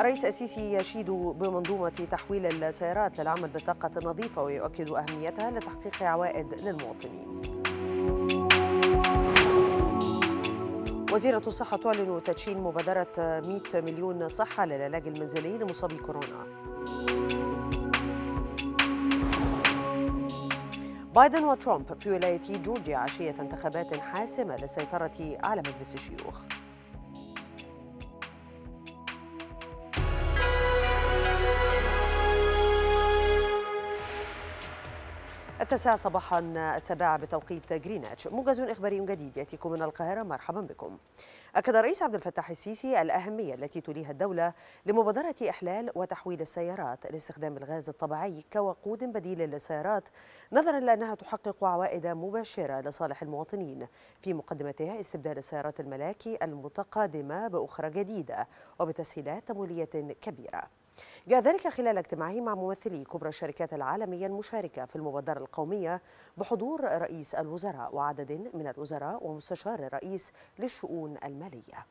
الرئيس السيسي يشيد بمنظومة تحويل السيارات للعمل بالطاقة النظيفة ويؤكد أهميتها لتحقيق عوائد للمواطنين وزيرة الصحة تعلن تدشين مبادرة 100 مليون صحة للعلاج المنزلي لمصابي كورونا بايدن وترامب في ولاية جورجيا عشية انتخابات حاسمة للسيطرة على مجلس الشيوخ التاسعة صباحا السابعة بتوقيت جرينتش موجز إخباري جديد يأتيكم من القاهرة مرحبا بكم أكد الرئيس عبد الفتاح السيسي الأهمية التي تليها الدولة لمبادرة إحلال وتحويل السيارات لاستخدام الغاز الطبيعي كوقود بديل للسيارات نظرا لأنها تحقق عوائد مباشرة لصالح المواطنين في مقدمتها استبدال السيارات الملاكي المتقادمة بأخرى جديدة وبتسهيلات تمويلية كبيرة جاء ذلك خلال اجتماعه مع ممثلي كبرى الشركات العالمية المشاركة في المبادرة القومية بحضور رئيس الوزراء وعدد من الوزراء ومستشار الرئيس للشؤون المالية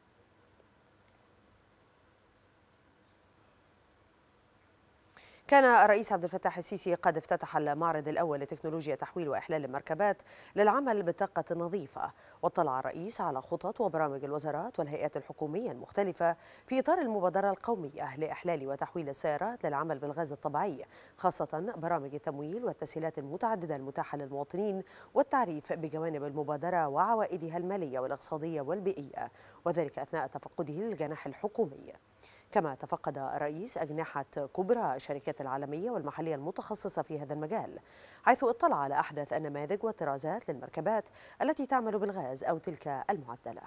كان الرئيس عبد الفتاح السيسي قد افتتح المعرض الأول لتكنولوجيا تحويل وإحلال المركبات للعمل بالطاقه النظيفه واطلع الرئيس على خطط وبرامج الوزارات والهيئات الحكومية المختلفة في إطار المبادرة القومية لإحلال وتحويل السيارات للعمل بالغاز الطبيعي خاصة برامج التمويل والتسهيلات المتعددة المتاحة للمواطنين والتعريف بجوانب المبادرة وعوائدها المالية والاقتصادية والبيئية وذلك أثناء تفقده للجناح الحكومي كما تفقد رئيس أجنحة كبرى الشركات العالمية والمحلية المتخصصة في هذا المجال حيث اطلع على أحدث النماذج والطرازات للمركبات التي تعمل بالغاز أو تلك المعدلة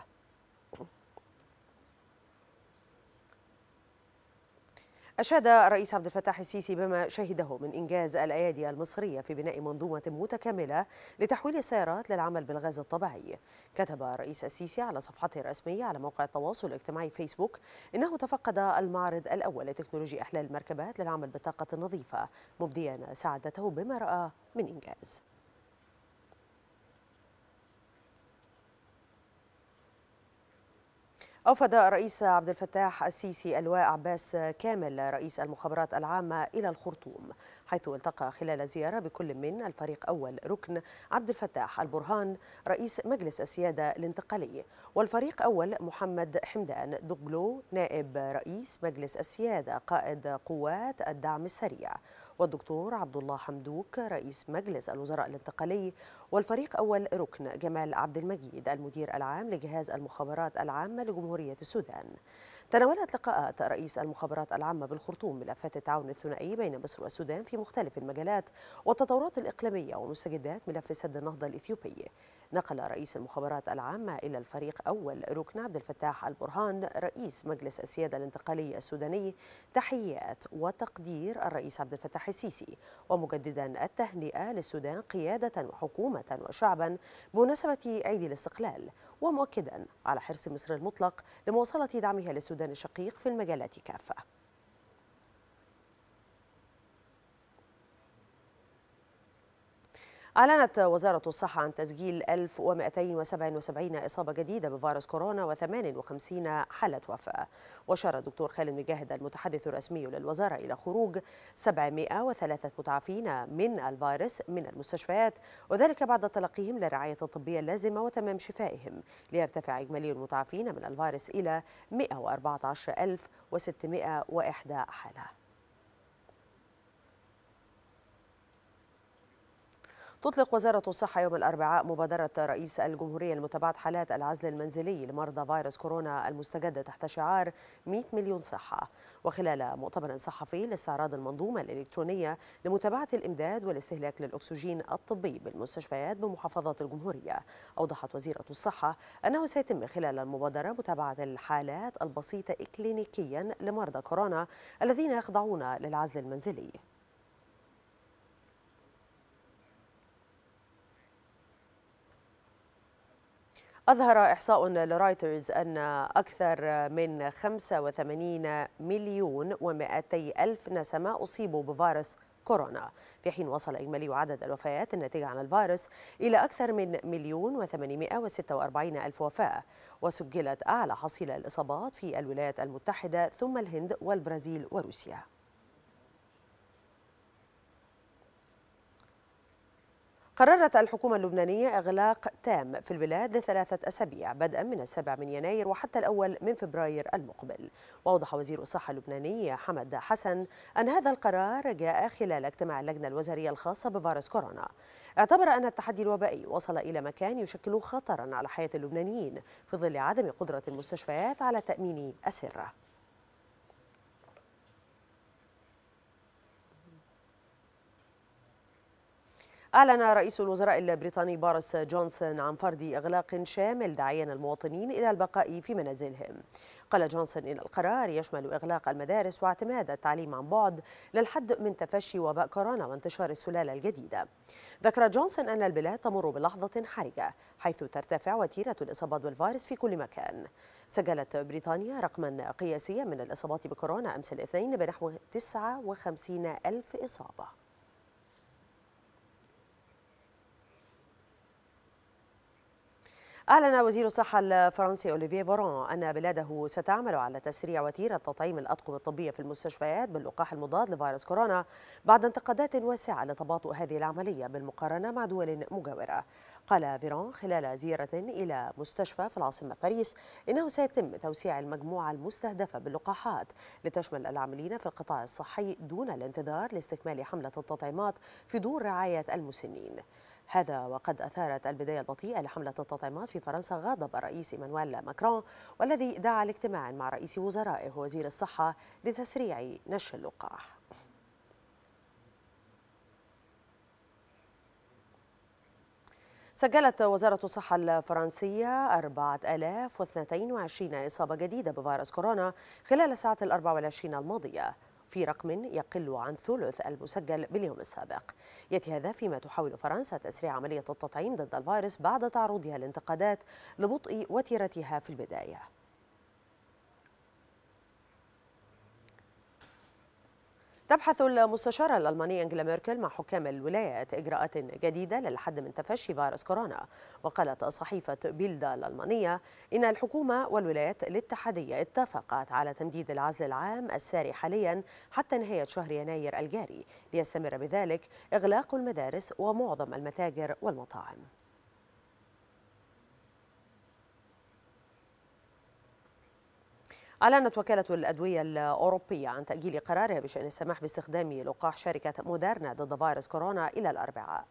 أشاد الرئيس عبد الفتاح السيسي بما شهده من إنجاز الأيادي المصرية في بناء منظومة متكاملة لتحويل السيارات للعمل بالغاز الطبيعي. كتب الرئيس السيسي على صفحته الرسمية على موقع التواصل الاجتماعي فيسبوك إنه تفقد المعرض الأول لتكنولوجيا إحلال المركبات للعمل بالطاقة النظيفة مبديا سعادته بما رأى من إنجاز. أفاد الرئيس عبد الفتاح السيسي اللواء عباس كامل رئيس المخابرات العامة إلى الخرطوم حيث التقى خلال زيارة بكل من الفريق أول ركن عبد الفتاح البرهان رئيس مجلس السيادة الانتقالي والفريق أول محمد حمدان دغلو نائب رئيس مجلس السيادة قائد قوات الدعم السريع والدكتور عبد الله حمدوك رئيس مجلس الوزراء الانتقالي والفريق أول ركن جمال عبد المجيد المدير العام لجهاز المخابرات العامة لجمهورية السودان تناولت لقاءات رئيس المخابرات العامة بالخرطوم ملفات التعاون الثنائي بين مصر والسودان في مختلف المجالات والتطورات الإقليمية ومستجدات ملف سد النهضة الإثيوبي نقل رئيس المخابرات العامة إلى الفريق أول ركن عبد الفتاح البرهان رئيس مجلس السيادة الانتقالي السوداني تحيات وتقدير الرئيس عبد الفتاح السيسي ومجددا التهنئة للسودان قيادة وحكومة وشعبا بمناسبة عيد الاستقلال ومؤكدا على حرص مصر المطلق لمواصلة دعمها للسودان الشقيق في المجالات كافة أعلنت وزارة الصحة عن تسجيل 1277 إصابة جديدة بفيروس كورونا و58 حالة وفاة وأشار الدكتور خالد مجاهد المتحدث الرسمي للوزارة إلى خروج 703 متعافين من الفيروس من المستشفيات وذلك بعد تلقيهم للرعاية الطبية اللازمة وتمام شفائهم ليرتفع إجمالي المتعافين من الفيروس إلى 114601 حالة تطلق وزارة الصحة يوم الأربعاء مبادرة رئيس الجمهورية لمتابعة حالات العزل المنزلي لمرضى فيروس كورونا المستجدة تحت شعار 100 مليون صحة وخلال مؤتمر صحفي لاستعراض المنظومة الإلكترونية لمتابعة الإمداد والاستهلاك للأكسجين الطبي بالمستشفيات بمحافظات الجمهورية أوضحت وزيرة الصحة أنه سيتم خلال المبادرة متابعة الحالات البسيطة إكلينيكيا لمرضى كورونا الذين يخضعون للعزل المنزلي أظهر إحصاء لرويترز أن أكثر من 85 مليون و200 ألف نسمة أصيبوا بفيروس كورونا في حين وصل إجمالي عدد الوفيات الناتجة عن الفيروس إلى أكثر من مليون و846 ألف وفاة وسجلت أعلى حصيلة الإصابات في الولايات المتحدة ثم الهند والبرازيل وروسيا قررت الحكومة اللبنانية إغلاق تام في البلاد لثلاثة أسابيع بدءا من السابع من يناير وحتى الأول من فبراير المقبل وأوضح وزير الصحة اللبناني حمد حسن أن هذا القرار جاء خلال اجتماع اللجنة الوزارية الخاصة بفيروس كورونا اعتبر أن التحدي الوبائي وصل إلى مكان يشكل خطرا على حياة اللبنانيين في ظل عدم قدرة المستشفيات على تأمين السره أعلن رئيس الوزراء البريطاني بارس جونسون عن فرض إغلاق شامل داعيا المواطنين إلى البقاء في منازلهم قال جونسون إن القرار يشمل إغلاق المدارس واعتماد التعليم عن بعد للحد من تفشي وباء كورونا وانتشار السلالة الجديدة ذكر جونسون أن البلاد تمر بلحظة حرجة حيث ترتفع وتيرة الإصابات بالفيروس في كل مكان سجلت بريطانيا رقما قياسيا من الإصابات بكورونا أمس الاثنين بنحو 59 ألف إصابة أعلن وزير الصحة الفرنسي أوليفيه فوران أن بلاده ستعمل على تسريع وتيرة تطعيم الأطقم الطبية في المستشفيات باللقاح المضاد لفيروس كورونا بعد انتقادات واسعة لتباطؤ هذه العملية بالمقارنة مع دول مجاورة قال فيران خلال زيارة إلى مستشفى في العاصمة باريس إنه سيتم توسيع المجموعة المستهدفة باللقاحات لتشمل العاملين في القطاع الصحي دون الانتظار لاستكمال حملة التطعيمات في دور رعاية المسنين هذا وقد أثارت البداية البطيئة لحملة التطعيمات في فرنسا غضب الرئيس إيمانويل ماكرون والذي دعا لاجتماع مع رئيس وزرائه وزير الصحة لتسريع نشر اللقاح سجلت وزارة الصحة الفرنسية 4022 إصابة جديدة بفيروس كورونا خلال الساعة ال 24 الماضية في رقم يقل عن ثلث المسجل باليوم السابق يأتي هذا فيما تحاول فرنسا تسريع عملية التطعيم ضد الفيروس بعد تعرضها لانتقادات لبطء وتيرتها في البداية تبحث المستشارة الألمانية أنجلا ميركل مع حكام الولايات إجراءات جديدة للحد من تفشي فيروس كورونا وقالت صحيفة بيلدا الألمانية إن الحكومة والولايات الاتحادية اتفقت على تمديد العزل العام الساري حاليا حتى نهاية شهر يناير الجاري ليستمر بذلك إغلاق المدارس ومعظم المتاجر والمطاعم أعلنت وكالة الأدوية الأوروبية عن تأجيل قرارها بشأن السماح باستخدام لقاح شركة موديرنا ضد فيروس كورونا إلى الأربعاء.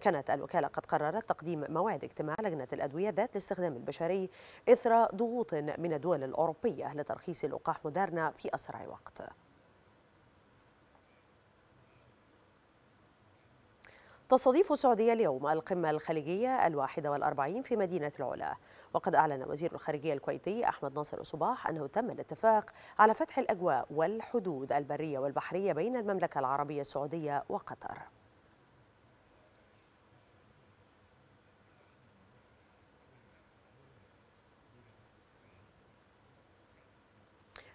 كانت الوكالة قد قررت تقديم موعد اجتماع لجنة الأدوية ذات الاستخدام البشري إثر ضغوط من الدول الأوروبية لترخيص لقاح موديرنا في أسرع وقت. تستضيف السعودية اليوم القمة الخليجية الواحدة والأربعين في مدينة العلا وقد أعلن وزير الخارجية الكويتي أحمد ناصر صباح أنه تم الاتفاق على فتح الأجواء والحدود البرية والبحرية بين المملكة العربية السعودية وقطر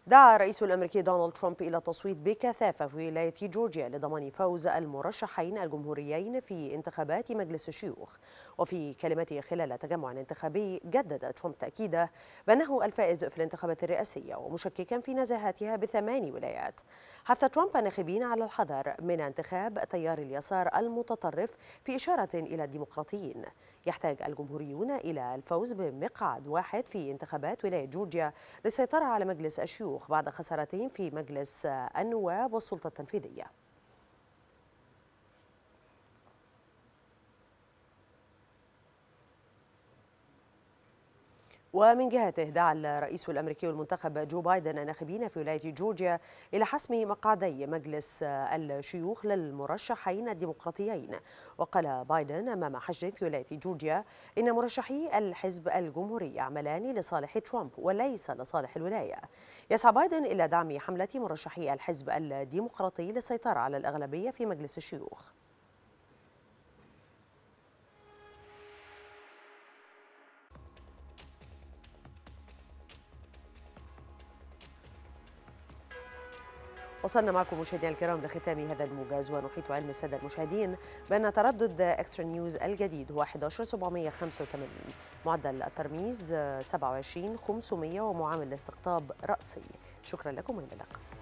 دعا الرئيس الأمريكي دونالد ترامب إلى تصويت بكثافة في ولاية جورجيا لضمان فوز المرشحين الجمهوريين في انتخابات مجلس الشيوخ وفي كلمته خلال تجمع انتخابي جدد ترامب تأكيده بأنه الفائز في الانتخابات الرئاسية ومشككا في نزاهتها بثمان ولايات حث ترامب ناخبين على الحذر من انتخاب تيار اليسار المتطرف في إشارة إلى الديمقراطيين يحتاج الجمهوريون إلى الفوز بمقعد واحد في انتخابات ولاية جورجيا للسيطرة على مجلس الشيوخ بعد خسارتين في مجلس النواب والسلطة التنفيذية ومن جهته دعا الرئيس الأمريكي المنتخب جو بايدن الناخبين في ولاية جورجيا إلى حسم مقعدي مجلس الشيوخ للمرشحين الديمقراطيين وقال بايدن أمام حشد في ولاية جورجيا إن مرشحي الحزب الجمهوري يعملان لصالح ترامب وليس لصالح الولاية يسعى بايدن إلى دعم حملة مرشحي الحزب الديمقراطي للسيطرة على الأغلبية في مجلس الشيوخ وصلنا معكم مشاهدينا الكرام لختام هذا الموجز ونحيط علم الساده المشاهدين بان تردد اكسترا نيوز الجديد هو 11785 معدل الترميز 27500 ومعامل الاستقطاب راسي شكرا لكم والى اللقاء